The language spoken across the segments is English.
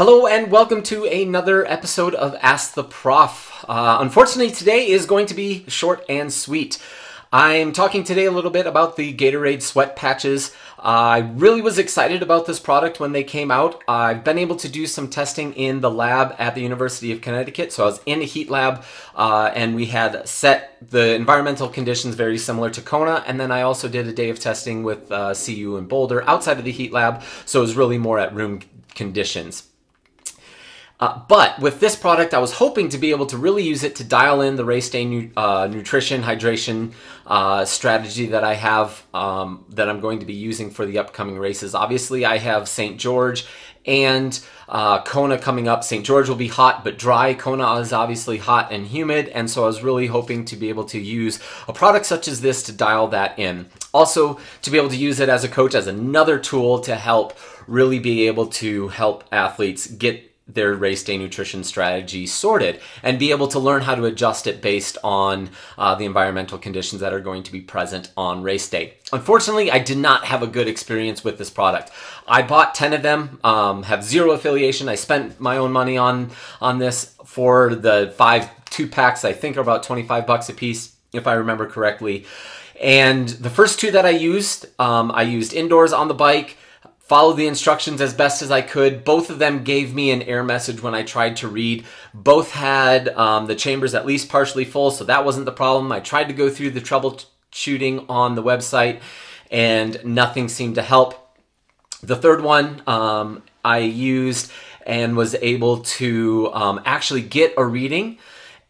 Hello and welcome to another episode of Ask the Prof. Uh, unfortunately, today is going to be short and sweet. I'm talking today a little bit about the Gatorade sweat patches. Uh, I really was excited about this product when they came out. I've been able to do some testing in the lab at the University of Connecticut. So I was in a heat lab uh, and we had set the environmental conditions very similar to Kona. And then I also did a day of testing with uh, CU in Boulder outside of the heat lab. So it was really more at room conditions. Uh, but with this product, I was hoping to be able to really use it to dial in the race day nu uh, nutrition, hydration uh, strategy that I have um, that I'm going to be using for the upcoming races. Obviously, I have St. George and uh, Kona coming up. St. George will be hot but dry. Kona is obviously hot and humid, and so I was really hoping to be able to use a product such as this to dial that in. Also, to be able to use it as a coach as another tool to help really be able to help athletes get their race day nutrition strategy sorted and be able to learn how to adjust it based on uh, the environmental conditions that are going to be present on race day. Unfortunately, I did not have a good experience with this product. I bought 10 of them, um, have zero affiliation. I spent my own money on, on this for the five, two packs, I think are about 25 bucks a piece, if I remember correctly. And the first two that I used, um, I used indoors on the bike, followed the instructions as best as I could. Both of them gave me an error message when I tried to read. Both had um, the chambers at least partially full, so that wasn't the problem. I tried to go through the troubleshooting on the website, and nothing seemed to help. The third one um, I used and was able to um, actually get a reading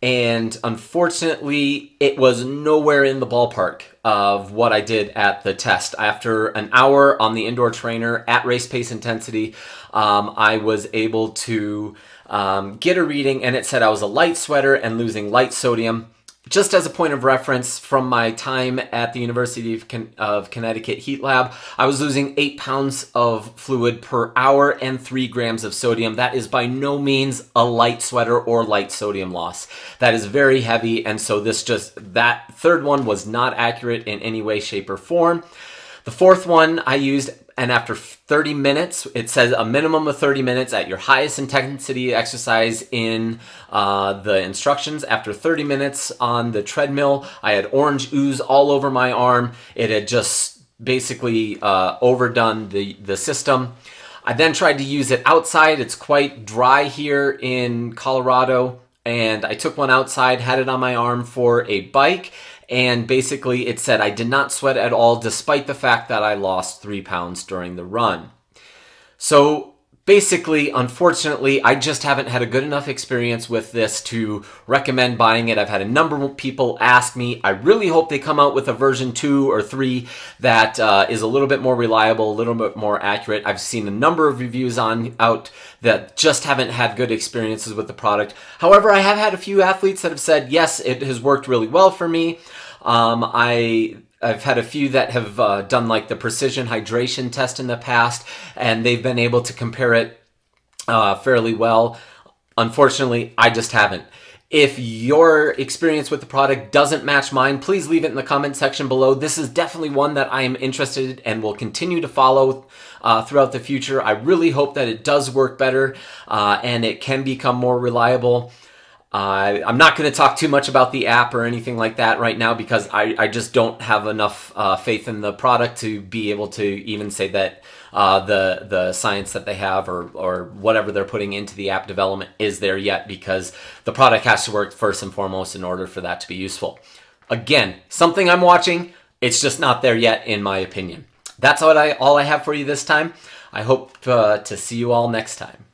and unfortunately, it was nowhere in the ballpark of what I did at the test. After an hour on the indoor trainer at race pace intensity, um, I was able to um, get a reading, and it said I was a light sweater and losing light sodium just as a point of reference from my time at the University of, Con of Connecticut Heat Lab, I was losing eight pounds of fluid per hour and three grams of sodium. That is by no means a light sweater or light sodium loss. That is very heavy. And so this just, that third one was not accurate in any way, shape or form. The fourth one I used and after 30 minutes, it says a minimum of 30 minutes at your highest intensity exercise in uh, the instructions. After 30 minutes on the treadmill, I had orange ooze all over my arm. It had just basically uh, overdone the, the system. I then tried to use it outside. It's quite dry here in Colorado. And I took one outside, had it on my arm for a bike, and basically, it said, I did not sweat at all, despite the fact that I lost three pounds during the run. So Basically, unfortunately, I just haven't had a good enough experience with this to recommend buying it. I've had a number of people ask me. I really hope they come out with a version 2 or 3 that uh, is a little bit more reliable, a little bit more accurate. I've seen a number of reviews on out that just haven't had good experiences with the product. However, I have had a few athletes that have said, yes, it has worked really well for me. Um, I I've had a few that have uh, done like the precision hydration test in the past, and they've been able to compare it uh, fairly well. Unfortunately, I just haven't. If your experience with the product doesn't match mine, please leave it in the comment section below. This is definitely one that I am interested in and will continue to follow uh, throughout the future. I really hope that it does work better uh, and it can become more reliable. Uh, I'm not going to talk too much about the app or anything like that right now because I, I just don't have enough uh, faith in the product to be able to even say that uh, the the science that they have or or whatever they're putting into the app development is there yet because the product has to work first and foremost in order for that to be useful. Again, something I'm watching. It's just not there yet, in my opinion. That's all I all I have for you this time. I hope uh, to see you all next time.